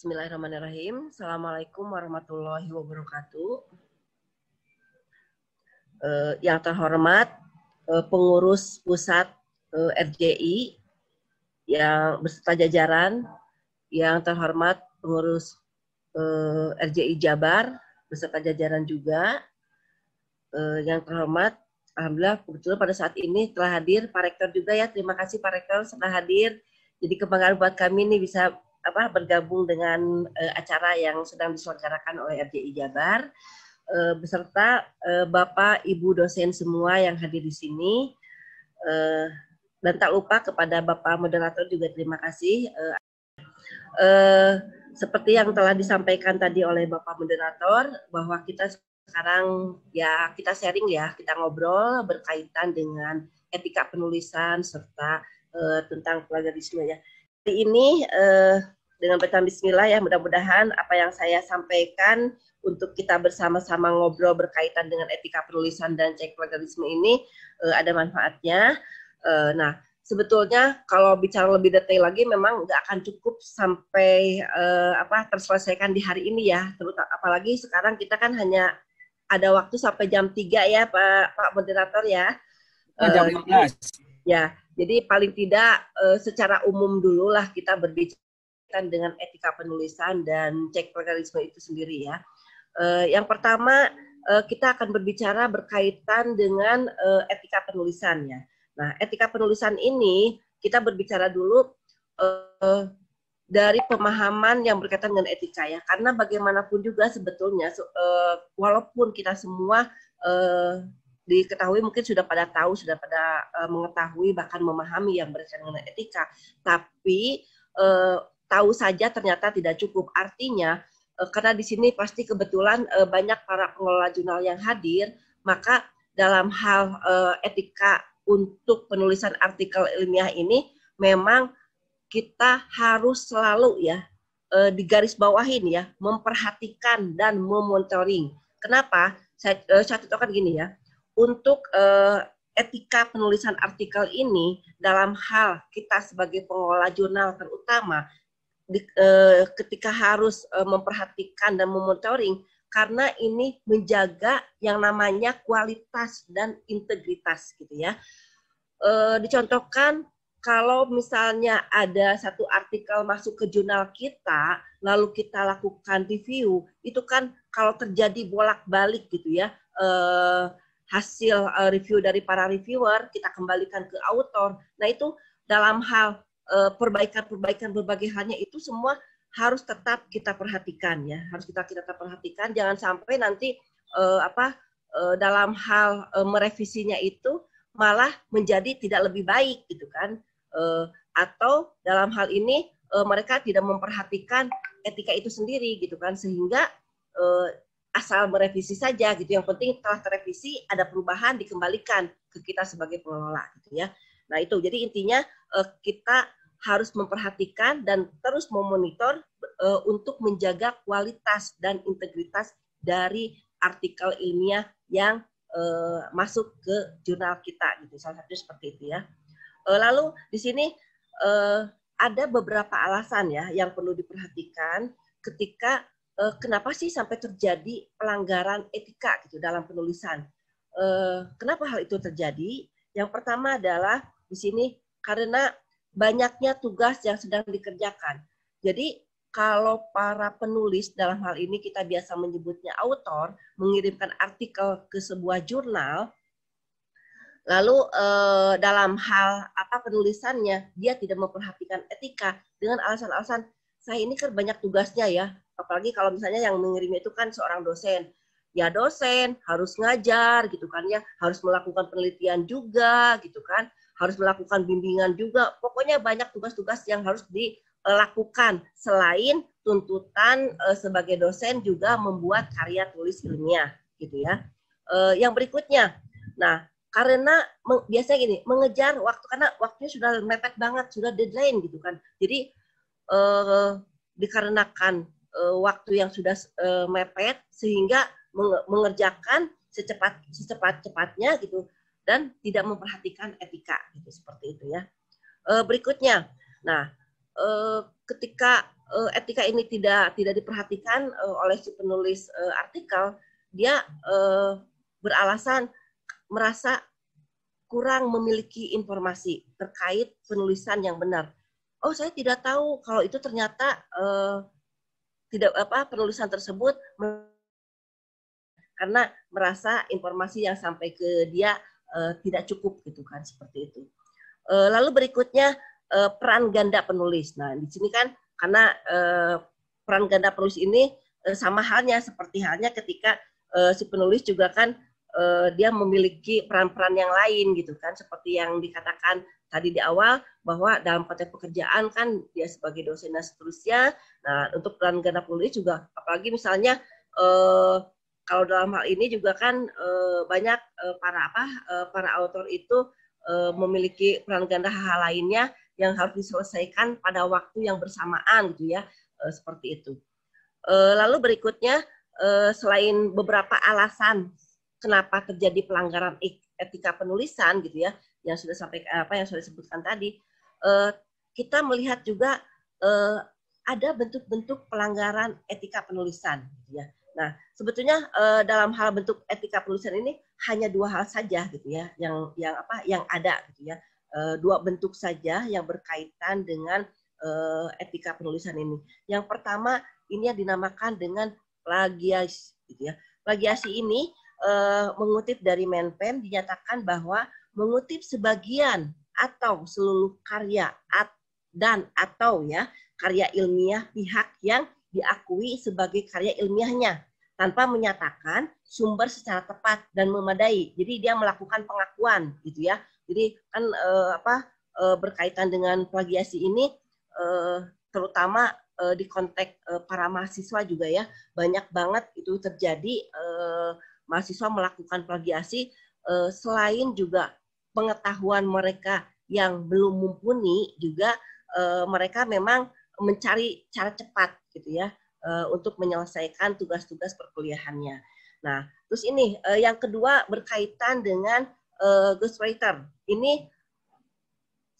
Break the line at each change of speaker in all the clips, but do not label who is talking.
Bismillahirrahmanirrahim. Assalamualaikum warahmatullahi wabarakatuh. Uh, yang terhormat uh, pengurus pusat uh, eh, RJI yang beserta jajaran, yang terhormat pengurus uh, RJI Jabar beserta jajaran juga, uh, yang terhormat Alhamdulillah kebetulan pada saat ini telah hadir Pak Rektor juga ya. Terima kasih Pak Rektor sudah hadir. Jadi kebanggaan buat kami ini bisa apa bergabung dengan uh, acara yang sedang diselenggarakan oleh RJI Jabar uh, beserta uh, Bapak Ibu dosen semua yang hadir di sini uh, dan tak lupa kepada Bapak moderator juga terima kasih uh, uh, seperti yang telah disampaikan tadi oleh Bapak moderator bahwa kita sekarang ya kita sharing ya kita ngobrol berkaitan dengan etika penulisan serta uh, tentang plagiarisme ya hari ini eh, dengan bacaan bismillah ya mudah-mudahan apa yang saya sampaikan untuk kita bersama-sama ngobrol berkaitan dengan etika penulisan dan cek plagiarisme ini eh, ada manfaatnya. Eh, nah, sebetulnya kalau bicara lebih detail lagi memang nggak akan cukup sampai eh, apa terselesaikan di hari ini ya, terutama apalagi sekarang kita kan hanya ada waktu sampai jam 3 ya Pak Pak moderator ya. Nah, jam 15. Eh, Ya, jadi paling tidak eh, secara umum dulu lah kita berbicara dengan etika penulisan dan cek plagiarisme itu sendiri ya. Eh, yang pertama eh, kita akan berbicara berkaitan dengan etika penulisannya. Nah, etika penulisan ini kita berbicara dulu dari pemahaman yang berkaitan dengan etika ya karena bagaimanapun juga sebetulnya uh, walaupun kita semua uh, diketahui mungkin sudah pada tahu, sudah pada uh, mengetahui bahkan memahami yang berkaitan dengan etika, tapi uh, tahu saja ternyata tidak cukup. Artinya uh, karena di sini pasti kebetulan uh, banyak para pengelola jurnal yang hadir, maka dalam hal uh, etika untuk penulisan artikel ilmiah ini memang kita harus selalu ya digarisbawahi digaris bawahin ya memperhatikan dan memonitoring. Kenapa? Saya e, saya contohkan gini ya untuk uh, etika penulisan artikel ini dalam hal kita sebagai pengelola jurnal terutama di, uh, ketika harus uh, memperhatikan dan memonitoring karena ini menjaga yang namanya kualitas dan integritas gitu ya. Eh, dicontohkan kalau misalnya ada satu artikel masuk ke jurnal kita, lalu kita lakukan review, itu kan kalau terjadi bolak-balik gitu ya, hasil uh, review dari para reviewer kita kembalikan ke author. Nah itu dalam hal eh, perbaikan-perbaikan berbagai halnya itu semua harus tetap kita perhatikan ya, harus kita kita perhatikan. Jangan sampai nanti uh, apa uh, dalam hal uh, merevisinya itu malah menjadi tidak lebih baik gitu kan? Uh, atau dalam hal ini uh, mereka tidak memperhatikan etika itu sendiri gitu kan, sehingga uh, asal merevisi saja gitu. Yang penting telah terevisi ada perubahan dikembalikan ke kita sebagai pengelola gitu ya. Nah, itu. Jadi intinya eh, kita harus memperhatikan dan terus memonitor eh, untuk menjaga kualitas dan integritas dari artikel ilmiah yang eh, masuk ke jurnal kita gitu. Salah satu seperti itu ya. Lalu di sini ada beberapa alasan ya yang perlu diperhatikan ketika uh, kenapa sih sampai terjadi pelanggaran etika gitu dalam penulisan? Uh, kenapa hal itu terjadi? Yang pertama adalah di sini karena banyaknya tugas yang sedang dikerjakan. Jadi kalau para penulis dalam hal ini kita biasa menyebutnya autor mengirimkan artikel ke sebuah jurnal lalu eh, dalam hal apa penulisannya dia tidak memperhatikan etika dengan alasan-alasan saya nah, ini kan banyak tugasnya ya. Apalagi kalau misalnya yang mengirim itu kan seorang dosen. Ya dosen harus ngajar gitu kan ya, harus melakukan penelitian juga gitu kan, harus melakukan bimbingan juga. Pokoknya banyak tugas-tugas yang harus dilakukan selain tuntutan eh, sebagai dosen juga membuat karya tulis ilmiah gitu ya. Eh, yang berikutnya, nah karena biasanya gini mengejar waktu karena waktunya sudah mepet banget sudah deadline gitu kan jadi uh, dikarenakan uh, waktu yang sudah uh, mepet sehingga mengerjakan secepat secepat cepatnya gitu dan tidak memperhatikan etika gitu seperti itu ya uh, berikutnya nah uh, ketika uh, etika ini tidak tidak diperhatikan uh, oleh si penulis uh, artikel dia uh, beralasan merasa kurang memiliki informasi terkait penulisan yang benar oh saya tidak tahu kalau itu ternyata uh, tidak apa penulisan tersebut karena merasa informasi yang sampai ke dia uh, tidak cukup gitu kan seperti itu. Uh, lalu berikutnya uh, peran ganda penulis. Nah di sini kan karena uh, peran ganda penulis ini uh, sama halnya seperti halnya ketika uh, si penulis juga kan uh, dia memiliki peran-peran yang lain gitu kan seperti yang dikatakan tadi di awal bahwa dalam konteks pekerjaan kan dia sebagai dosen dan seterusnya. Nah, untuk peran ganda pulih juga apalagi misalnya uh, kalau dalam hal ini juga kan eh, banyak para apa para autor itu memiliki peran ganda hal, hal lainnya yang harus diselesaikan pada waktu yang bersamaan gitu ya. seperti itu. lalu berikutnya selain beberapa alasan kenapa terjadi pelanggaran etika penulisan gitu ya yang sudah sampai apa yang sudah disebutkan tadi uh, kita melihat juga uh, ada bentuk-bentuk pelanggaran etika penulisan gitu ya nah sebetulnya uh, dalam hal bentuk etika penulisan ini hanya dua hal saja gitu ya yang yang apa yang ada gitu ya uh, dua bentuk saja yang berkaitan dengan uh, etika penulisan ini yang pertama ini yang dinamakan dengan plagiasi gitu ya plagiasi ini eh, mengutip dari Menpen dinyatakan bahwa mengutip sebagian atau seluruh karya at, dan atau ya karya ilmiah pihak yang diakui sebagai karya ilmiahnya tanpa menyatakan sumber secara tepat dan memadai. Jadi dia melakukan pengakuan gitu ya. Jadi kan e, apa e, berkaitan dengan plagiasi ini e, terutama e, di konteks e, para mahasiswa juga ya banyak banget itu terjadi e, mahasiswa melakukan plagiasi eh, selain juga pengetahuan mereka yang belum mumpuni juga eh, mereka memang mencari cara cepat gitu ya eh, untuk menyelesaikan tugas-tugas perkuliahannya. Nah, terus ini yang kedua berkaitan dengan ghostwriter. Ini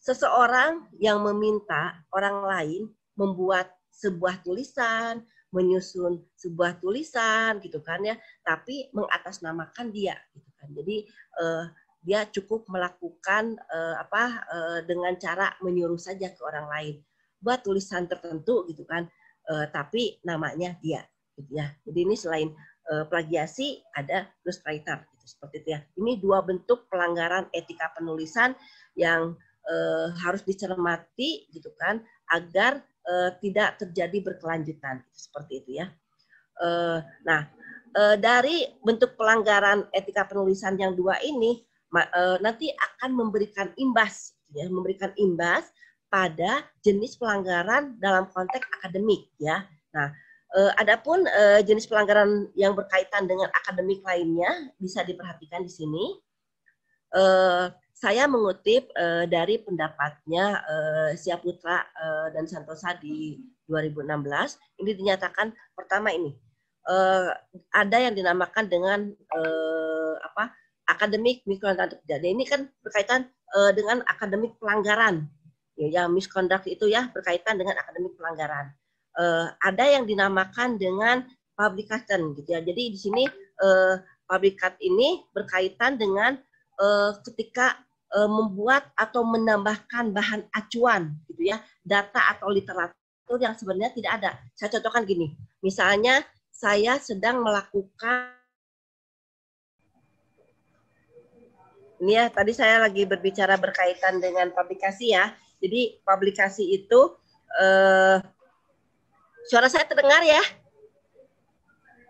seseorang yang meminta orang lain membuat sebuah tulisan menyusun sebuah tulisan gitu kan ya, tapi mengatasnamakan dia gitu kan. Jadi eh, dia cukup melakukan eh, apa eh, dengan cara menyuruh saja ke orang lain buat tulisan tertentu gitu kan, eh, tapi namanya dia gitu ya. Jadi ini selain eh, plagiasi ada plus ghostwriter gitu seperti itu ya. Ini dua bentuk pelanggaran etika penulisan yang eh, harus dicermati gitu kan agar uh, tidak terjadi berkelanjutan seperti itu ya. Uh, nah uh, dari bentuk pelanggaran etika penulisan yang dua ini uh, nanti akan memberikan imbas ya memberikan imbas pada jenis pelanggaran dalam konteks akademik ya. Nah uh, adapun uh, jenis pelanggaran yang berkaitan dengan akademik lainnya bisa diperhatikan di sini. Uh, saya mengutip uh, dari pendapatnya uh, eh, Siaputra uh, eh, dan Santosa di 2016 ini dinyatakan pertama ini uh, ada yang dinamakan dengan uh, apa akademik misconduct jadi ini kan berkaitan uh, dengan akademik pelanggaran ya yang misconduct itu ya berkaitan dengan akademik pelanggaran uh, ada yang dinamakan dengan publication gitu ya jadi di sini uh, publikat ini berkaitan dengan uh, ketika E, membuat atau menambahkan bahan acuan gitu ya data atau literatur yang sebenarnya tidak ada. Saya contohkan gini, misalnya saya sedang melakukan ini ya tadi saya lagi berbicara berkaitan dengan publikasi ya. Jadi publikasi itu eh, suara saya terdengar ya?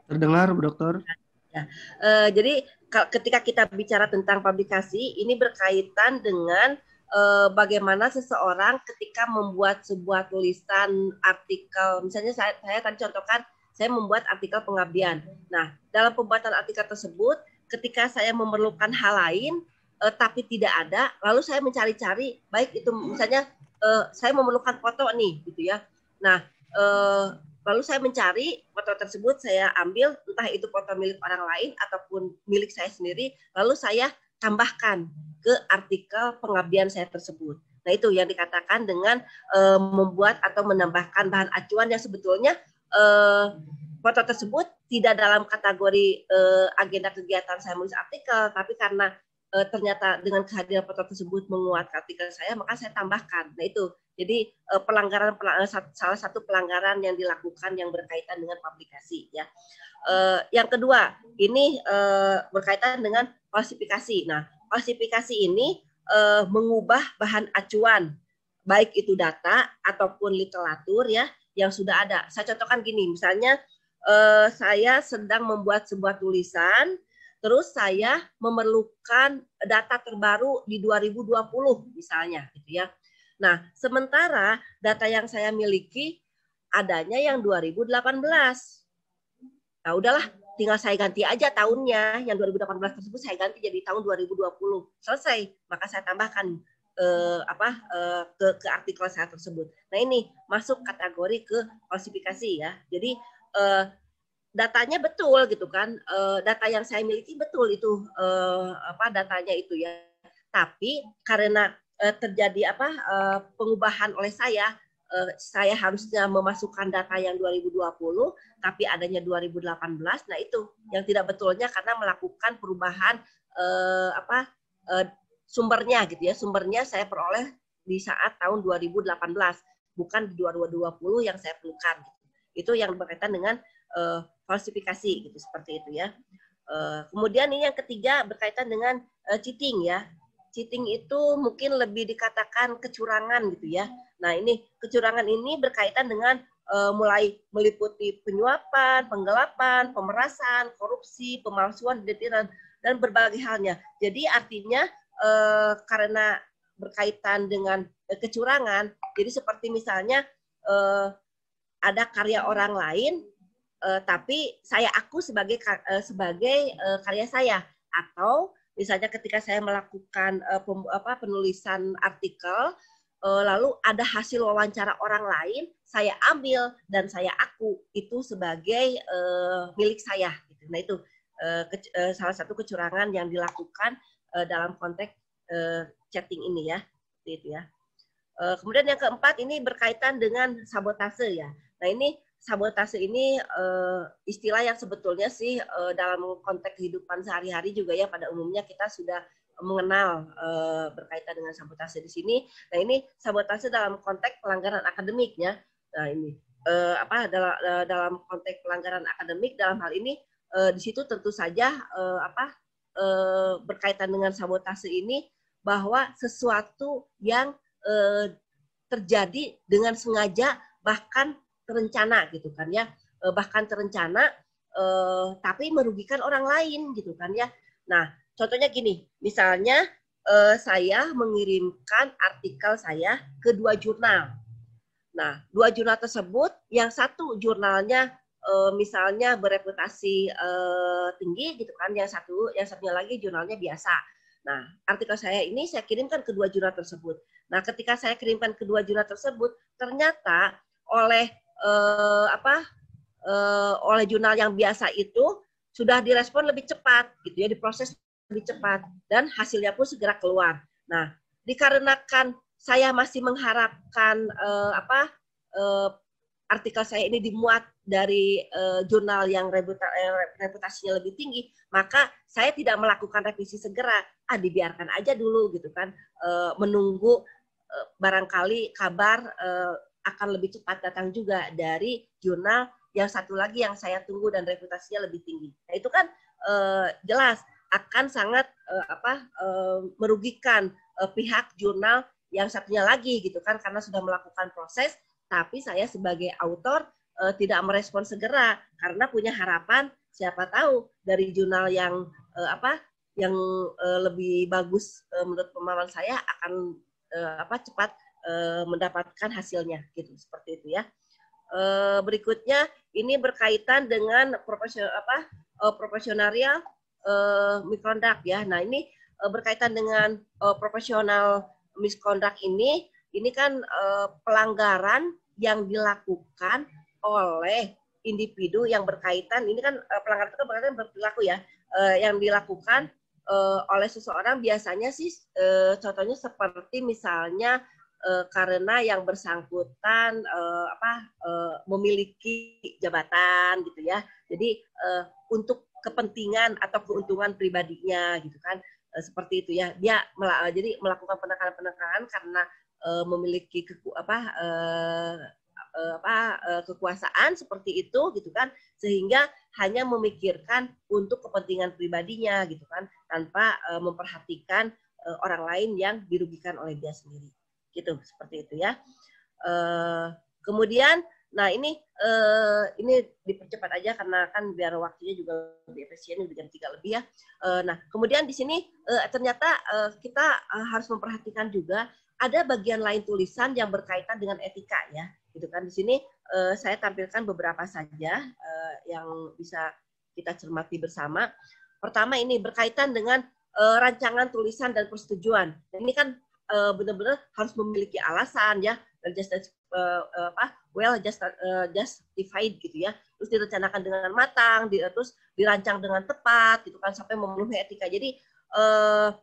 Terdengar, Dokter. Ya. Uh, jadi ketika kita bicara tentang publikasi ini berkaitan dengan uh, bagaimana seseorang ketika membuat sebuah tulisan artikel misalnya saya saya akan contohkan saya membuat artikel pengabdian. Nah, dalam pembuatan artikel tersebut ketika saya memerlukan hal lain uh, tapi tidak ada, lalu saya mencari-cari baik itu misalnya uh, saya memerlukan foto nih gitu ya. Nah, uh, Lalu saya mencari foto tersebut, saya ambil entah itu foto milik orang lain ataupun milik saya sendiri, lalu saya tambahkan ke artikel pengabdian saya tersebut. Nah itu yang dikatakan dengan e, membuat atau menambahkan bahan acuan yang sebetulnya e, foto tersebut tidak dalam kategori e, agenda kegiatan saya menulis artikel, tapi karena e, ternyata dengan kehadiran foto tersebut menguatkan artikel saya, maka saya tambahkan. Nah itu, jadi e, pelanggaran eh, salah satu pelanggaran yang dilakukan yang berkaitan dengan publikasi. Ya, e, yang kedua ini e, berkaitan dengan klasifikasi. Nah, klasifikasi ini e, mengubah bahan acuan baik itu data ataupun literatur ya yang sudah ada. Saya contohkan gini, misalnya eh, saya sedang membuat sebuah tulisan Terus saya memerlukan data terbaru di 2020 misalnya gitu ya. Nah, sementara data yang saya miliki adanya yang 2018. Nah, udahlah tinggal saya ganti aja tahunnya yang 2018 tersebut saya ganti jadi tahun 2020 selesai maka saya tambahkan eh, apa eh, ke, ke artikel saya tersebut nah ini masuk kategori ke klasifikasi ya jadi eh, datanya betul gitu kan e, data yang saya miliki betul itu e, apa datanya itu ya tapi karena e, terjadi apa e, pengubahan oleh saya e, saya harusnya memasukkan data yang 2020 tapi adanya 2018 nah itu yang tidak betulnya karena melakukan perubahan e, apa e, sumbernya gitu ya sumbernya saya peroleh di saat tahun 2018 bukan di 2020 yang saya perlukan gitu. itu yang berkaitan dengan falsifikasi gitu seperti itu ya. Eh, kemudian ini yang ketiga berkaitan dengan eh, cheating ya. Cheating itu mungkin lebih dikatakan kecurangan gitu ya. Nah ini kecurangan ini berkaitan dengan eh, mulai meliputi penyuapan, penggelapan, pemerasan, korupsi, pemalsuan identitas dan berbagai halnya. Jadi artinya karena berkaitan dengan kecurangan, jadi seperti misalnya ada karya orang lain uh, tapi saya aku sebagai uh, sebagai uh, karya saya atau misalnya ketika saya melakukan uh, pem, apa, penulisan artikel uh, lalu ada hasil wawancara orang lain saya ambil dan saya aku itu sebagai uh, milik saya gitu. nah itu uh, ke, uh, salah satu kecurangan yang dilakukan uh, dalam konteks uh, chatting ini ya gitu ya uh, kemudian yang keempat ini berkaitan dengan sabotase ya nah ini sabotase ini uh, istilah yang sebetulnya sih uh, dalam konteks kehidupan sehari-hari juga ya pada umumnya kita sudah mengenal e, berkaitan dengan sabotase di sini. Nah ini sabotase dalam konteks pelanggaran akademiknya. Nah ini e, apa dalam e, dalam konteks pelanggaran akademik dalam hal ini e, di situ tentu saja e, apa e, berkaitan dengan sabotase ini bahwa sesuatu yang e, terjadi dengan sengaja bahkan terencana gitu kan ya eh, bahkan terencana eh, tapi merugikan orang lain gitu kan ya nah contohnya gini misalnya eh, saya mengirimkan artikel saya ke dua jurnal nah dua jurnal tersebut yang satu jurnalnya eh, misalnya bereputasi eh, tinggi gitu kan yang satu yang satunya lagi jurnalnya biasa Nah, artikel saya ini saya kirimkan ke dua jurnal tersebut. Nah, ketika saya kirimkan kedua jurnal tersebut, ternyata oleh eh, apa eh, oleh jurnal yang biasa itu sudah direspon lebih cepat gitu ya diproses lebih cepat dan hasilnya pun segera keluar. Nah, dikarenakan saya masih mengharapkan eh, apa eh, artikel saya ini dimuat dari eh, jurnal yang eh, reputasinya lebih tinggi, maka saya tidak melakukan revisi segera. Ah, dibiarkan aja dulu gitu kan, eh, menunggu eh, barangkali kabar akan lebih cepat datang juga dari jurnal yang satu lagi yang saya tunggu dan reputasinya lebih tinggi. Nah itu kan eh, jelas akan sangat eh, apa eh, merugikan eh, pihak jurnal yang satunya lagi gitu kan karena sudah melakukan proses tapi saya sebagai autor eh, tidak merespon segera karena punya harapan siapa tahu dari jurnal yang eh, apa yang eh, lebih bagus eh, menurut pemahaman saya akan eh, apa cepat Eh, mendapatkan hasilnya gitu seperti itu ya eh, berikutnya ini berkaitan dengan profesional apa e, mikrondak e, ya nah ini eh, berkaitan dengan e, profesional misconduct ini ini kan pelanggaran yang dilakukan oleh individu yang berkaitan ini kan pelanggaran itu kan berkaitan berlaku ya yang dilakukan oleh seseorang biasanya sih contohnya seperti misalnya uh, karena yang bersangkutan eh, apa eh, memiliki jabatan gitu ya. Jadi eh, untuk kepentingan atau keuntungan pribadinya gitu kan eh, seperti itu ya. Dia mel eh, jadi melakukan penekanan-penekanan karena eh, memiliki keku apa uh, apa kekuasaan seperti itu gitu kan sehingga hanya memikirkan untuk kepentingan pribadinya gitu kan tanpa memperhatikan orang lain yang dirugikan oleh dia sendiri gitu seperti itu ya. Uh, kemudian, nah ini uh, ini dipercepat aja karena kan biar waktunya juga lebih efisien, lebih jam tiga lebih ya. Uh, nah kemudian di sini uh, ternyata uh, kita uh, harus memperhatikan juga ada bagian lain tulisan yang berkaitan dengan etika ya, gitu kan. Di sini uh, saya tampilkan beberapa saja uh, yang bisa kita cermati bersama. Pertama ini berkaitan dengan uh, rancangan tulisan dan persetujuan. Ini kan Eh, benar-benar harus memiliki alasan ya just uh, apa well just uh, justified gitu ya terus direncanakan dengan matang di, terus dirancang dengan tepat gitu kan sampai memenuhi etika jadi uh,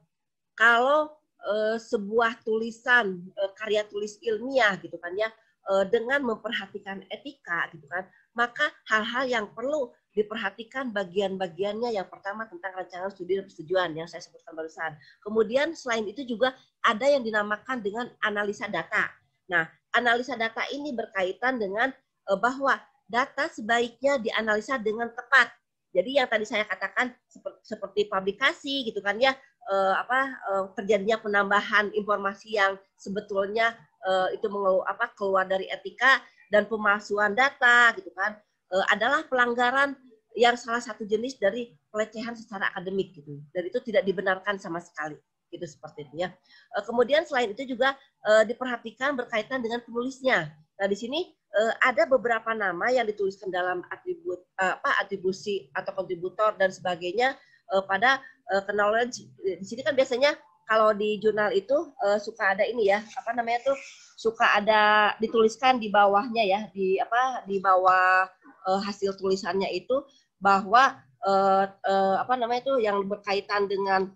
kalau uh, sebuah tulisan uh, karya tulis ilmiah gitu kan ya uh, dengan memperhatikan etika gitu kan maka hal-hal yang perlu diperhatikan bagian-bagiannya yang pertama tentang rancangan studi dan persetujuan yang saya sebutkan barusan. Kemudian selain itu juga ada yang dinamakan dengan analisa data. Nah, analisa data ini berkaitan dengan eh, bahwa data sebaiknya dianalisa dengan tepat. Jadi yang tadi saya katakan seperti, publikasi gitu kan ya eh, apa eh, terjadinya penambahan informasi yang sebetulnya itu mengelu, apa keluar dari etika dan pemalsuan data gitu kan adalah pelanggaran yang salah satu jenis dari pelecehan secara akademik gitu. Dan itu tidak dibenarkan sama sekali gitu seperti itu ya. Eh, kemudian selain itu juga e, diperhatikan berkaitan dengan penulisnya. Nah di sini e, ada beberapa nama yang dituliskan dalam atribut apa atribusi atau kontributor dan sebagainya e, pada knowledge. Di sini kan biasanya kalau di jurnal itu suka ada ini ya apa namanya tuh suka ada dituliskan di bawahnya ya di apa di bawah hasil tulisannya itu bahwa eh, eh, apa namanya itu yang berkaitan dengan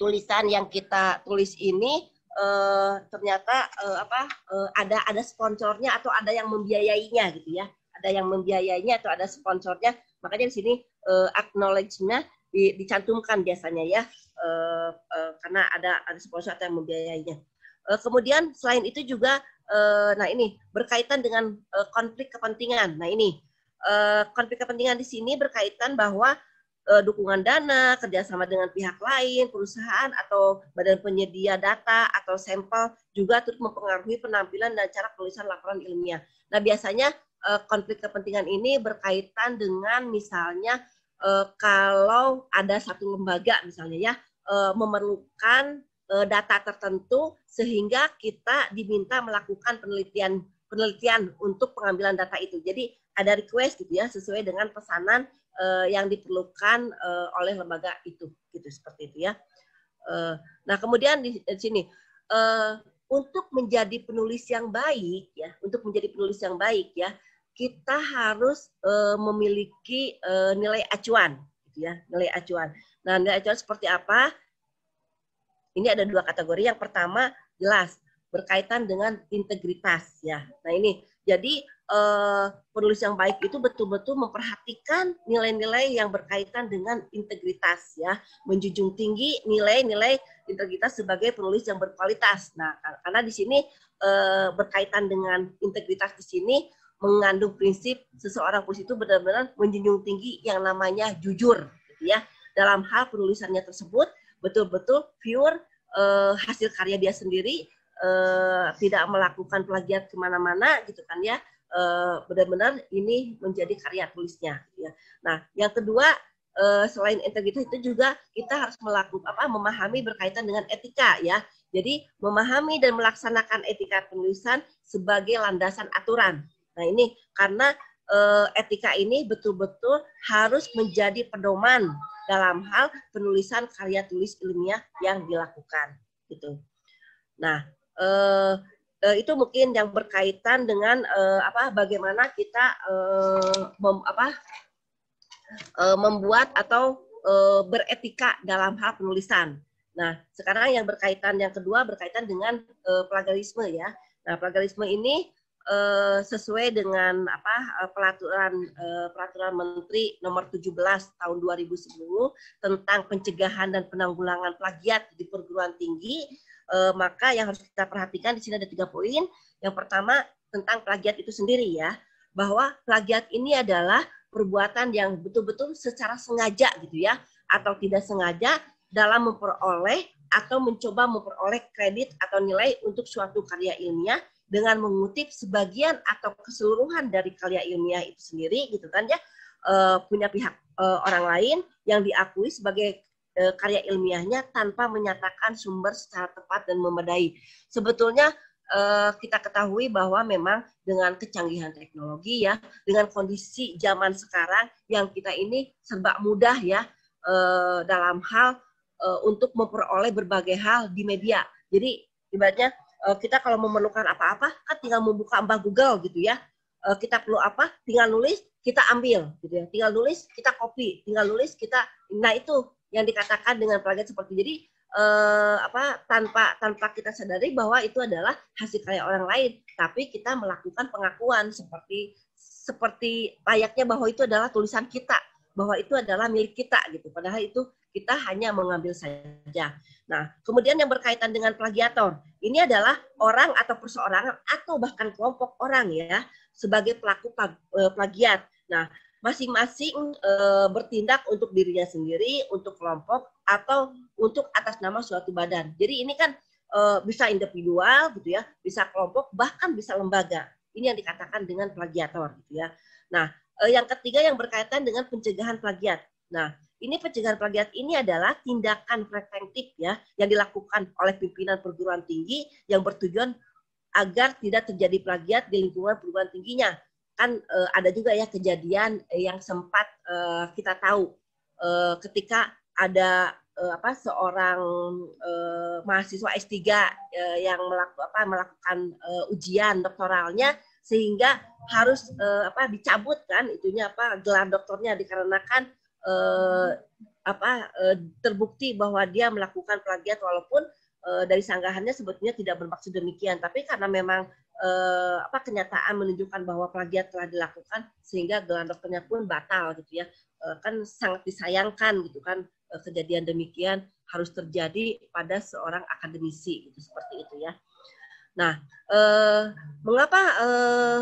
tulisan yang kita tulis ini eh, ternyata eh, apa eh, ada ada sponsornya atau ada yang membiayainya gitu ya ada yang membiayainya atau ada sponsornya makanya di sini eh, acknowledge-nya di, dicantumkan biasanya ya eh, eh, karena ada ada sponsor atau yang membiayainya eh, kemudian selain itu juga eh, nah ini berkaitan dengan eh, konflik kepentingan nah ini uh, konflik kepentingan di sini berkaitan bahwa uh, dukungan dana, kerjasama dengan pihak lain, perusahaan atau badan penyedia data atau sampel juga turut mempengaruhi penampilan dan cara penulisan laporan ilmiah. Nah biasanya uh, konflik kepentingan ini berkaitan dengan misalnya uh, kalau ada satu lembaga misalnya ya uh, memerlukan data tertentu sehingga kita diminta melakukan penelitian penelitian untuk pengambilan data itu. Jadi ada request gitu ya sesuai dengan pesanan uh, yang diperlukan uh, oleh lembaga itu gitu seperti itu ya. Uh, nah kemudian di, di sini uh, untuk menjadi penulis yang baik ya untuk menjadi penulis yang baik ya kita harus uh, memiliki uh, nilai acuan gitu ya nilai acuan. Nah nilai acuan seperti apa? Ini ada dua kategori. Yang pertama jelas berkaitan dengan integritas ya. Nah ini jadi eh, penulis yang baik itu betul-betul memperhatikan nilai-nilai yang berkaitan dengan integritas ya, menjunjung tinggi nilai-nilai integritas sebagai penulis yang berkualitas. Nah karena di sini eh, berkaitan dengan integritas di sini mengandung prinsip seseorang penulis itu benar-benar menjunjung tinggi yang namanya jujur, gitu ya. Dalam hal penulisannya tersebut betul-betul pure eh, hasil karya dia sendiri Eh, tidak melakukan plagiat kemana-mana gitu kan ya eh, benar-benar ini menjadi karya tulisnya ya nah yang kedua eh, selain integritas itu juga kita harus melakukan apa memahami berkaitan dengan etika ya jadi memahami dan melaksanakan etika penulisan sebagai landasan aturan nah ini karena eh, etika ini betul-betul harus menjadi pedoman dalam hal penulisan karya tulis ilmiah yang dilakukan gitu. Nah, uh, uh, itu mungkin yang berkaitan dengan uh, apa bagaimana kita uh, mem, apa uh, membuat atau uh, beretika dalam hal penulisan. Nah, sekarang yang berkaitan yang kedua berkaitan dengan uh, plagiarisme ya. Nah, plagiarisme ini uh, sesuai dengan apa uh, peraturan uh, peraturan menteri nomor 17 tahun 2010 tentang pencegahan dan penanggulangan plagiat di perguruan tinggi Eh, maka yang harus kita perhatikan di sini ada tiga poin. Yang pertama tentang plagiat itu sendiri ya, bahwa plagiat ini adalah perbuatan yang betul-betul secara sengaja gitu ya, atau tidak sengaja dalam memperoleh atau mencoba memperoleh kredit atau nilai untuk suatu karya ilmiah dengan mengutip sebagian atau keseluruhan dari karya ilmiah itu sendiri gitu kan ya e, punya pihak e, orang lain yang diakui sebagai Eh, karya ilmiahnya tanpa menyatakan sumber secara tepat dan memadai. Sebetulnya eh, kita ketahui bahwa memang dengan kecanggihan teknologi ya, dengan kondisi zaman sekarang yang kita ini serba mudah ya eh, dalam hal untuk memperoleh berbagai hal di media. Jadi ibaratnya kita kalau memerlukan apa-apa kan tinggal membuka mbak Google gitu ya. kita perlu apa? Tinggal nulis kita ambil gitu ya tinggal nulis kita copy tinggal nulis kita nah itu yang dikatakan dengan plagiat seperti jadi eh, apa tanpa tanpa kita sadari bahwa itu adalah hasil karya orang lain tapi kita melakukan pengakuan seperti seperti layaknya bahwa itu adalah tulisan kita bahwa itu adalah milik kita gitu padahal itu kita hanya mengambil saja. Nah, kemudian yang berkaitan dengan plagiator, ini adalah orang atau perseorangan atau bahkan kelompok orang ya sebagai pelaku eh, plagiat. Nah, masing-masing e, bertindak untuk dirinya sendiri, untuk kelompok atau untuk atas nama suatu badan. Jadi ini kan e, bisa individual gitu ya, bisa kelompok, bahkan bisa lembaga. Ini yang dikatakan dengan plagiator gitu ya. Nah, e, yang ketiga yang berkaitan dengan pencegahan plagiat. Nah, ini pencegahan plagiat ini adalah tindakan preventif ya yang dilakukan oleh pimpinan perguruan tinggi yang bertujuan agar tidak terjadi plagiat di lingkungan perguruan tingginya kan uh, ada juga ya kejadian eh, yang sempat uh, kita tahu uh, ketika ada uh, apa seorang uh, mahasiswa S3 uh, yang melaku, apa, melakukan uh, ujian doktoralnya sehingga harus uh, apa dicabut kan itunya apa gelar doktornya dikarenakan uh, apa uh, terbukti bahwa dia melakukan plagiat walaupun uh, dari sanggahannya sebetulnya tidak bermaksud demikian, tapi karena memang eh, apa kenyataan menunjukkan bahwa plagiat telah dilakukan sehingga gelar dokternya pun batal gitu ya eh, kan sangat disayangkan gitu kan eh, kejadian demikian harus terjadi pada seorang akademisi gitu seperti itu ya nah eh, mengapa eh,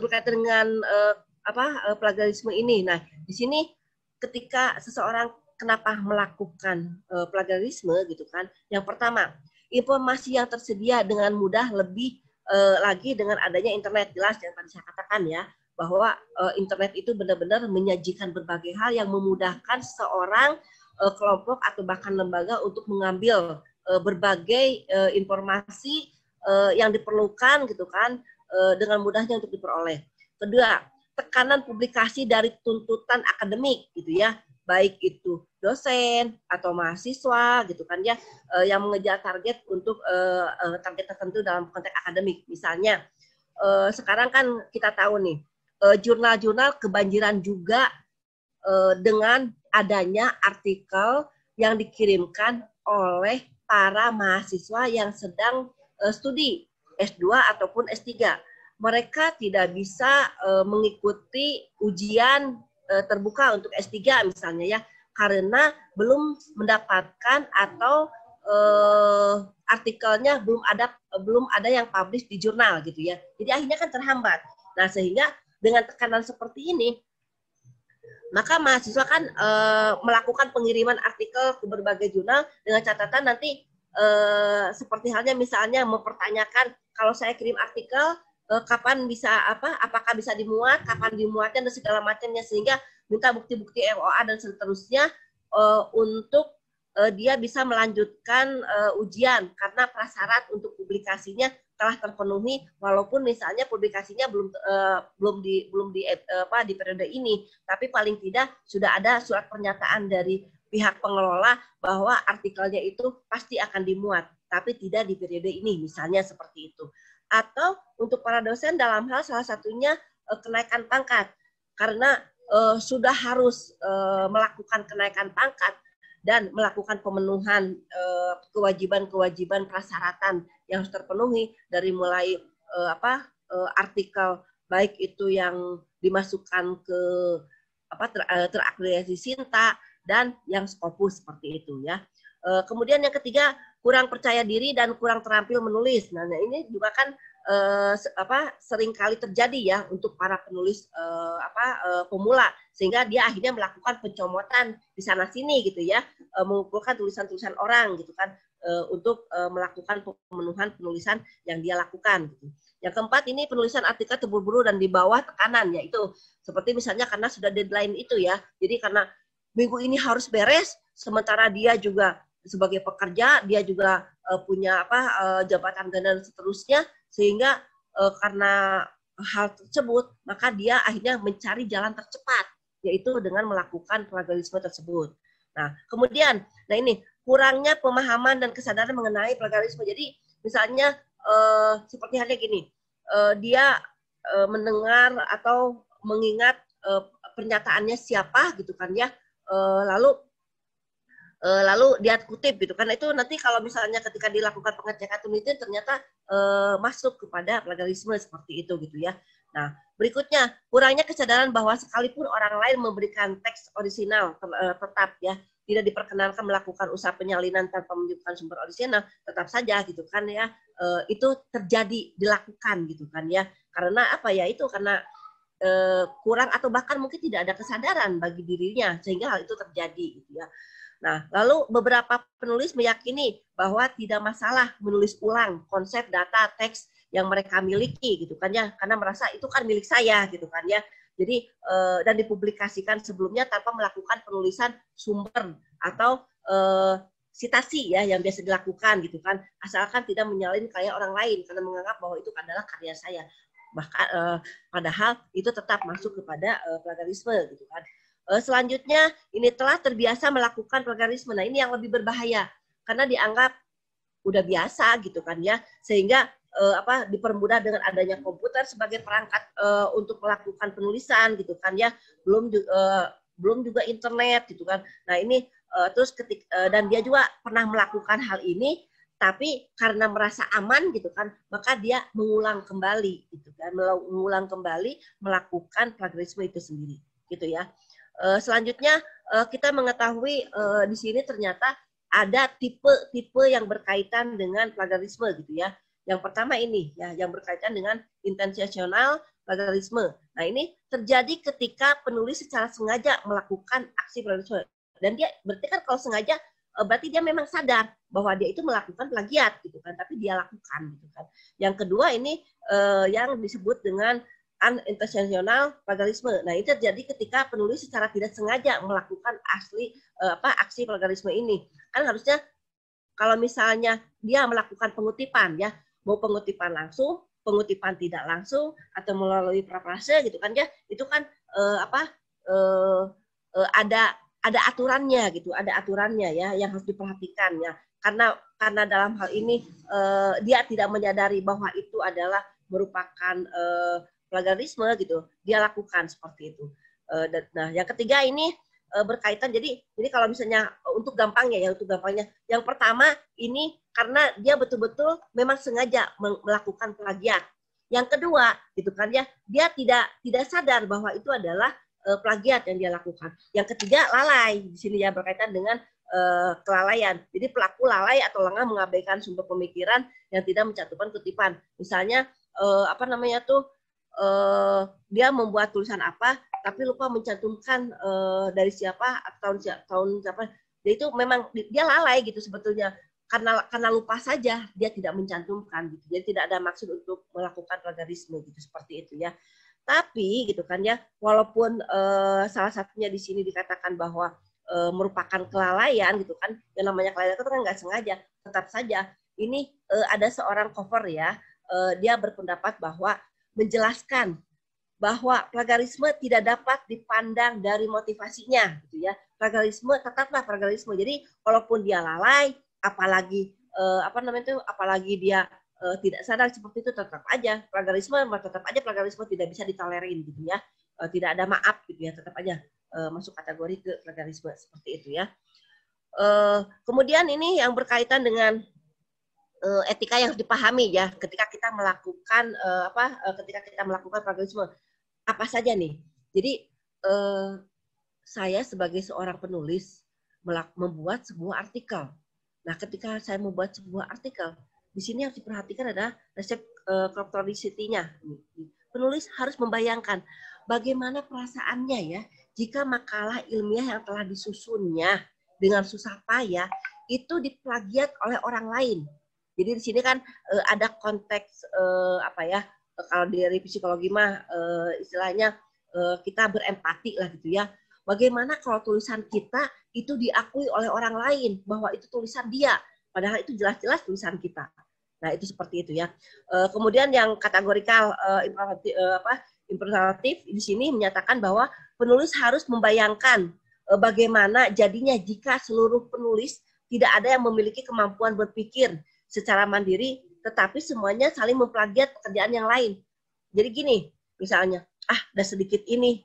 berkaitan dengan eh, apa eh, plagiarisme ini nah di sini ketika seseorang kenapa melakukan e, plagiarisme gitu kan? Yang pertama, informasi yang tersedia dengan mudah lebih e, lagi dengan adanya internet jelas yang tadi saya katakan ya bahwa e, internet itu benar-benar menyajikan berbagai hal yang memudahkan seorang e, kelompok atau bahkan lembaga untuk mengambil e, berbagai e, informasi e, yang diperlukan gitu kan e, dengan mudahnya untuk diperoleh. Kedua, tekanan publikasi dari tuntutan akademik gitu ya baik itu dosen atau mahasiswa gitu kan ya eh, yang mengejar target untuk eh, eh, target tertentu dalam konteks akademik misalnya sekarang kan kita tahu nih jurnal-jurnal kebanjiran juga dengan adanya artikel yang dikirimkan oleh para mahasiswa yang sedang studi S2 ataupun S3 mereka tidak bisa mengikuti ujian Eh, terbuka untuk S3 misalnya ya karena belum mendapatkan atau eh, artikelnya belum ada belum ada yang publish di jurnal gitu ya. Jadi akhirnya kan terhambat. Nah, sehingga dengan tekanan seperti ini maka mahasiswa kan e, melakukan pengiriman artikel ke berbagai jurnal dengan catatan nanti e, seperti halnya misalnya mempertanyakan kalau saya kirim artikel Eh, kapan bisa apa apakah bisa dimuat kapan dimuatnya dan segala macamnya sehingga minta bukti-bukti MOA dan seterusnya uh, untuk uh, dia bisa melanjutkan uh, ujian karena prasyarat untuk publikasinya telah terpenuhi walaupun misalnya publikasinya belum uh, belum di belum di apa di periode ini tapi paling tidak sudah ada surat pernyataan dari pihak pengelola bahwa artikelnya itu pasti akan dimuat tapi tidak di periode ini misalnya seperti itu atau untuk para dosen dalam hal salah satunya eh, kenaikan pangkat karena uh, sudah harus uh, melakukan kenaikan pangkat dan melakukan pemenuhan kewajiban-kewajiban persyaratan yang harus terpenuhi dari mulai apa artikel baik itu yang dimasukkan ke apa ter, terakreditasi Sinta dan yang Scopus seperti itu ya. Kemudian yang ketiga kurang percaya diri dan kurang terampil menulis. Nah, nah ini juga kan eh, apa kali terjadi ya untuk para penulis eh, apa eh, pemula sehingga dia akhirnya melakukan pencomotan di sana sini gitu ya, eh, mengumpulkan tulisan-tulisan orang gitu kan eh, untuk eh, melakukan pemenuhan penulisan yang dia lakukan gitu. Yang keempat ini penulisan artikel terburu-buru dan di bawah tekanan yaitu seperti misalnya karena sudah deadline itu ya. Jadi karena minggu ini harus beres sementara dia juga sebagai pekerja dia juga uh, punya apa uh, jabatan dan seterusnya sehingga uh, karena hal tersebut maka dia akhirnya mencari jalan tercepat yaitu dengan melakukan plagiarisme tersebut. Nah, kemudian nah ini kurangnya pemahaman dan kesadaran mengenai plagiarisme. Jadi misalnya uh, seperti halnya gini, uh, dia uh, mendengar atau mengingat pernyataannya siapa gitu kan ya, lalu e, lalu dia kutip gitu kan itu nanti kalau misalnya ketika dilakukan pengecekan tunitian ternyata e, masuk kepada plagiarisme seperti itu gitu ya. Nah, berikutnya kurangnya kesadaran bahwa sekalipun orang lain memberikan teks orisinal ter, eh, tetap ya tidak diperkenankan melakukan usaha penyalinan tanpa menunjukkan sumber orisinal tetap saja gitu kan ya e, itu terjadi dilakukan gitu kan ya karena apa ya itu karena kurang atau bahkan mungkin tidak ada kesadaran bagi dirinya sehingga hal itu terjadi gitu ya Nah, lalu beberapa penulis meyakini bahwa tidak masalah menulis ulang konsep data teks yang mereka miliki gitu kan ya, karena merasa itu kan milik saya gitu kan ya. Jadi e, dan dipublikasikan sebelumnya tanpa melakukan penulisan sumber atau e, sitasi ya yang biasa dilakukan gitu kan, asalkan tidak menyalin karya orang lain karena menganggap bahwa itu adalah karya saya. Bahkan e, padahal itu tetap masuk kepada plagiarisme gitu kan. Eh, selanjutnya, ini telah terbiasa melakukan plagiarisme. Nah, ini yang lebih berbahaya karena dianggap udah biasa gitu kan ya, sehingga eh, apa dipermudah dengan adanya komputer sebagai perangkat eh, untuk melakukan penulisan gitu kan ya, belum eh, belum juga internet gitu kan. Nah, ini eh, terus ketik eh, dan dia juga pernah melakukan hal ini tapi karena merasa aman gitu kan maka dia mengulang kembali gitu kan mengulang kembali melakukan plagiarisme itu sendiri gitu ya Uh, selanjutnya uh, kita mengetahui uh, di sini ternyata ada tipe-tipe yang berkaitan dengan plagiarisme gitu ya. Yang pertama ini ya yang berkaitan dengan intensional plagiarisme. Nah, ini terjadi ketika penulis secara sengaja melakukan aksi plagiarisme. Dan dia berarti kan kalau sengaja berarti dia memang sadar bahwa dia itu melakukan plagiat gitu kan, tapi dia lakukan gitu kan. Yang kedua ini eh, yang disebut dengan unintentional plagiarisme. Nah, itu terjadi ketika penulis secara tidak sengaja melakukan asli eh, apa aksi plagiarisme ini. Kan harusnya kalau misalnya dia melakukan pengutipan ya, mau pengutipan langsung, pengutipan tidak langsung atau melalui prafrase gitu kan ya, itu kan eh, apa uh, eh, ada ada aturannya gitu, ada aturannya ya yang harus diperhatikan ya. Karena karena dalam hal ini eh, dia tidak menyadari bahwa itu adalah merupakan eh, plagiarisme gitu dia lakukan seperti itu eh, nah yang ketiga ini eh, berkaitan jadi jadi kalau misalnya eh, untuk gampangnya ya untuk gampangnya yang pertama ini karena dia betul-betul memang sengaja melakukan plagiat yang kedua gitu kan ya dia tidak tidak sadar bahwa itu adalah plagiat yang dia lakukan yang ketiga lalai di sini ya berkaitan dengan kelalaian. Jadi pelaku lalai atau lengah mengabaikan sumber pemikiran yang tidak mencantumkan kutipan. Misalnya apa namanya tuh uh, dia membuat tulisan apa tapi lupa mencantumkan uh, dari siapa tahun siapa tahun siapa dia itu memang dia lalai gitu sebetulnya karena karena lupa saja dia tidak mencantumkan gitu jadi tidak ada maksud untuk melakukan plagiarisme gitu seperti itu ya tapi gitu kan ya walaupun uh, salah satunya di sini dikatakan bahwa uh, merupakan kelalaian gitu kan yang namanya kelalaian itu kan nggak sengaja tetap saja ini uh, ada seorang cover ya dia berpendapat bahwa menjelaskan bahwa plagiarisme tidak dapat dipandang dari motivasinya gitu ya plagiarisme tetaplah plagiarisme jadi walaupun dia lalai apalagi eh, apa namanya itu apalagi dia eh, tidak sadar seperti itu tetap aja plagiarisme tetap aja plagiarisme tidak bisa ditolerin gitu ya eh, tidak ada maaf gitu ya tetap aja eh, masuk kategori ke plagiarisme seperti itu ya eh, kemudian ini yang berkaitan dengan Eh, etika yang harus dipahami ya ketika kita melakukan uh, apa uh, ketika kita melakukan plagiarisme apa saja nih jadi uh, saya sebagai seorang penulis membuat sebuah artikel nah ketika saya membuat sebuah artikel di sini yang diperhatikan adalah resep uh, nya penulis harus membayangkan bagaimana perasaannya ya jika makalah ilmiah yang telah disusunnya dengan susah payah itu diplagiat oleh orang lain jadi di sini kan e, ada konteks e, apa ya? Kalau dari psikologi mah e, istilahnya e, kita berempati lah gitu ya. Bagaimana kalau tulisan kita itu diakui oleh orang lain bahwa itu tulisan dia, padahal itu jelas-jelas tulisan kita. Nah itu seperti itu ya. E, kemudian yang kategorikal e, imperatif, e, apa, imperatif di sini menyatakan bahwa penulis harus membayangkan e, bagaimana jadinya jika seluruh penulis tidak ada yang memiliki kemampuan berpikir secara mandiri, tetapi semuanya saling memplagiat pekerjaan yang lain. Jadi gini, misalnya, ah, ada sedikit ini,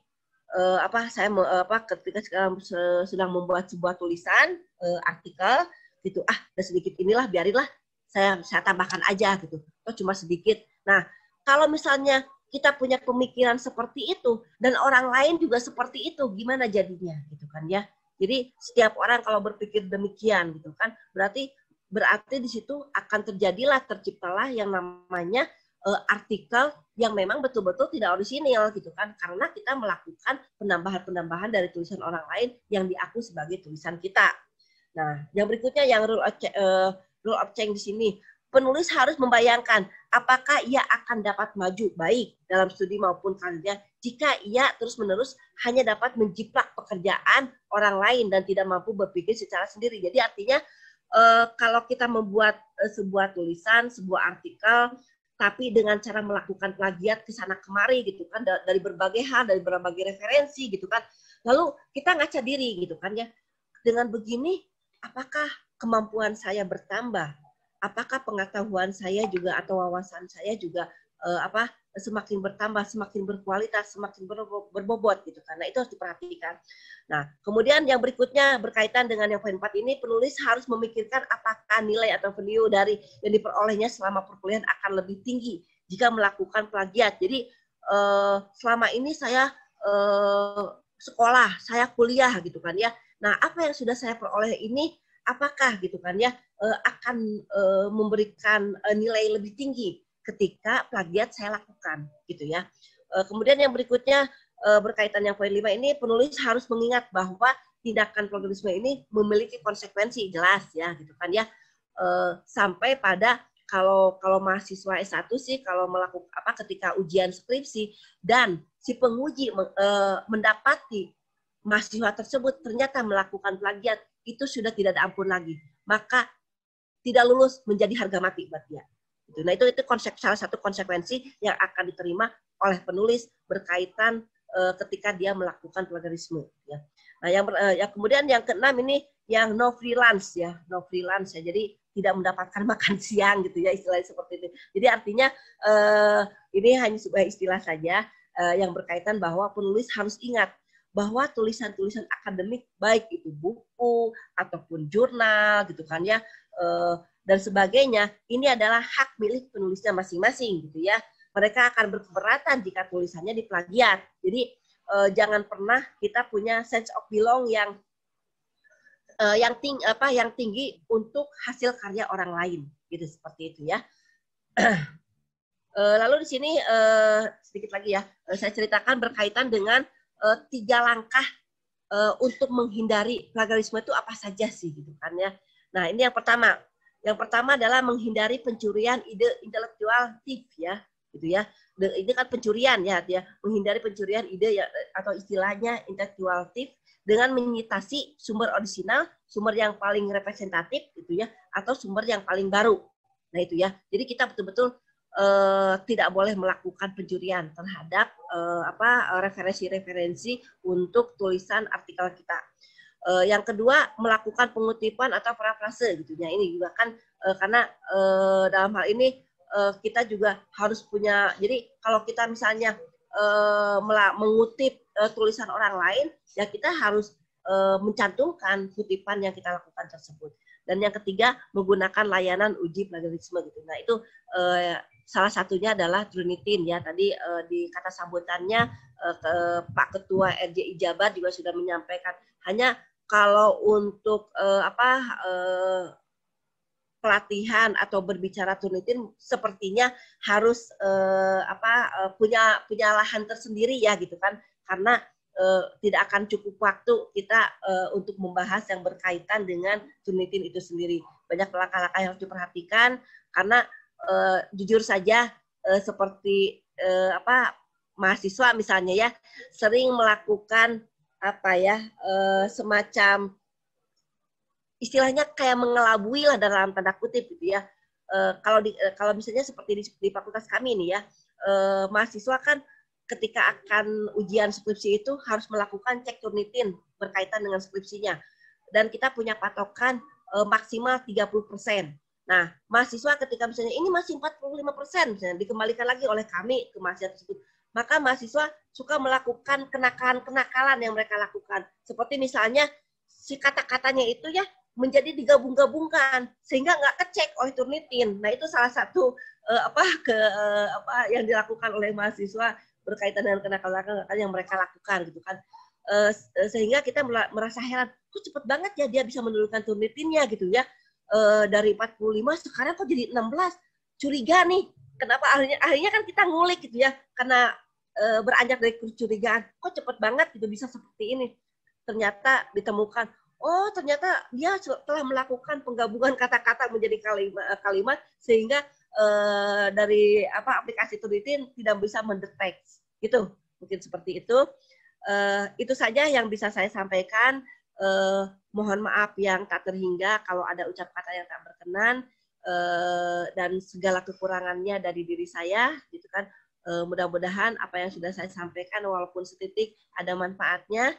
eh, apa saya eh, apa ketika sekarang sedang membuat sebuah tulisan eh, artikel gitu, ah, ada sedikit inilah, biarinlah saya saya tambahkan aja gitu, atau oh, cuma sedikit. Nah, kalau misalnya kita punya pemikiran seperti itu dan orang lain juga seperti itu, gimana jadinya gitu kan ya? Jadi setiap orang kalau berpikir demikian gitu kan, berarti berarti di situ akan terjadilah terciptalah yang namanya uh, artikel yang memang betul-betul tidak orisinil gitu kan karena kita melakukan penambahan-penambahan dari tulisan orang lain yang diaku sebagai tulisan kita. Nah, yang berikutnya yang rule of, uh, rule of change di sini penulis harus membayangkan apakah ia akan dapat maju baik dalam studi maupun karirnya jika ia terus-menerus hanya dapat menjiplak pekerjaan orang lain dan tidak mampu berpikir secara sendiri. Jadi artinya uh, kalau kita membuat uh, sebuah tulisan, sebuah artikel, tapi dengan cara melakukan plagiat ke sana kemari gitu kan dari berbagai hal, dari berbagai referensi gitu kan. Lalu kita ngaca diri gitu kan ya. Dengan begini apakah kemampuan saya bertambah? Apakah pengetahuan saya juga atau wawasan saya juga uh, apa semakin bertambah, semakin berkualitas, semakin berbobot gitu. Karena itu harus diperhatikan. Nah, kemudian yang berikutnya berkaitan dengan yang poin 4 ini, penulis harus memikirkan apakah nilai atau value dari yang diperolehnya selama perkuliahan akan lebih tinggi jika melakukan plagiat. Jadi eh, selama ini saya eh, sekolah, saya kuliah gitu kan ya. Nah, apa yang sudah saya peroleh ini apakah gitu kan ya eh, akan eh, memberikan eh, nilai lebih tinggi ketika plagiat saya lakukan gitu ya. Eh, kemudian yang berikutnya eh, berkaitan yang poin lima ini penulis harus mengingat bahwa tindakan plagiarisme ini memiliki konsekuensi jelas ya gitu kan ya eh, sampai pada kalau kalau mahasiswa S1 sih kalau melakukan apa ketika ujian skripsi dan si penguji mendapati mahasiswa tersebut ternyata melakukan plagiat itu sudah tidak ada ampun lagi maka tidak lulus menjadi harga mati buat dia Gitu. Nah itu itu konsep salah satu konsekuensi yang akan diterima oleh penulis berkaitan uh, ketika dia melakukan plagiarisme. Ya. Nah yang, uh, yang kemudian yang keenam ini yang no freelance ya no freelance ya. Jadi tidak mendapatkan makan siang gitu ya istilahnya seperti itu. Jadi artinya uh, ini hanya sebuah istilah saja uh, yang berkaitan bahwa penulis harus ingat bahwa tulisan-tulisan akademik baik itu buku ataupun jurnal gitu kan ya uh, dan sebagainya, ini adalah hak milik penulisnya masing-masing gitu ya. Mereka akan berkeberatan jika tulisannya diplagiat. Jadi eh, jangan pernah kita punya sense of belong yang eh, yang tinggi apa yang tinggi untuk hasil karya orang lain gitu seperti itu ya. Eh, lalu di sini sedikit lagi ya, saya ceritakan berkaitan dengan tiga langkah untuk menghindari plagiarisme itu apa saja sih gitu kan ya. Nah ini yang pertama yang pertama adalah menghindari pencurian ide intelektual tip ya, gitu ya. Ini kan pencurian ya, dia Menghindari pencurian ide ya, atau istilahnya intelektual tip dengan menyitasi sumber orisinal, sumber yang paling representatif gitu ya, atau sumber yang paling baru. Nah itu ya. Jadi kita betul-betul eh, tidak boleh melakukan pencurian terhadap eh, apa referensi-referensi untuk tulisan artikel kita. Uh, yang kedua melakukan pengutipan atau parafrase gitu ya. Ini juga kan uh, karena uh, dalam hal ini uh, kita juga harus punya jadi kalau kita misalnya uh, mengutip uh, tulisan orang lain ya kita harus uh, mencantumkan kutipan yang kita lakukan tersebut. Dan yang ketiga menggunakan layanan uji plagiarisme gitu. Nah, itu uh, salah satunya adalah Trunitin ya tadi uh, di kata sambutannya eh, ke Pak Ketua RJI Jabar juga sudah menyampaikan hanya kalau untuk uh, apa uh, pelatihan atau berbicara tunitin sepertinya harus uh, apa uh, punya punya lahan tersendiri ya gitu kan karena uh, tidak akan cukup waktu kita uh, untuk membahas yang berkaitan dengan tunitin itu sendiri. Banyak langkah-langkah yang harus diperhatikan karena uh, jujur saja uh, seperti uh, apa mahasiswa misalnya ya sering melakukan apa ya uh, semacam istilahnya kayak mengelabui lah dalam tanda kutip gitu ya. Uh, kalau di uh, kalau misalnya seperti di, di fakultas kami ini ya uh, mahasiswa kan ketika akan ujian skripsi itu harus melakukan cek turnitin berkaitan dengan skripsinya dan kita punya patokan maksimal 30%. Nah, mahasiswa ketika misalnya ini masih 45%, persen dikembalikan lagi oleh kami ke mahasiswa tersebut maka mahasiswa suka melakukan kenakalan-kenakalan yang mereka lakukan. Seperti misalnya si kata-katanya itu ya menjadi digabung-gabungkan sehingga nggak kecek oleh Turnitin. Nah itu salah satu uh, apa ke uh, apa yang dilakukan oleh mahasiswa berkaitan dengan kenakalan-kenakalan yang mereka lakukan gitu kan. Uh, sehingga kita merasa heran, kok cepet banget ya dia bisa menurunkan Turnitinnya gitu ya. Uh, dari 45 sekarang kok jadi 16 curiga nih kenapa akhirnya akhirnya kan kita ngulik gitu ya karena e, beranjak dari kecurigaan kok cepet banget gitu bisa seperti ini ternyata ditemukan oh ternyata dia telah melakukan penggabungan kata-kata menjadi kalimat, eh, kalimat sehingga e, dari apa aplikasi Turitin tidak bisa mendeteksi gitu mungkin seperti itu e, itu saja yang bisa saya sampaikan mohon maaf yang tak terhingga kalau ada ucapan kata yang tak berkenan Eh, dan segala kekurangannya dari diri saya gitu kan eh, mudah-mudahan apa yang sudah saya sampaikan walaupun setitik ada manfaatnya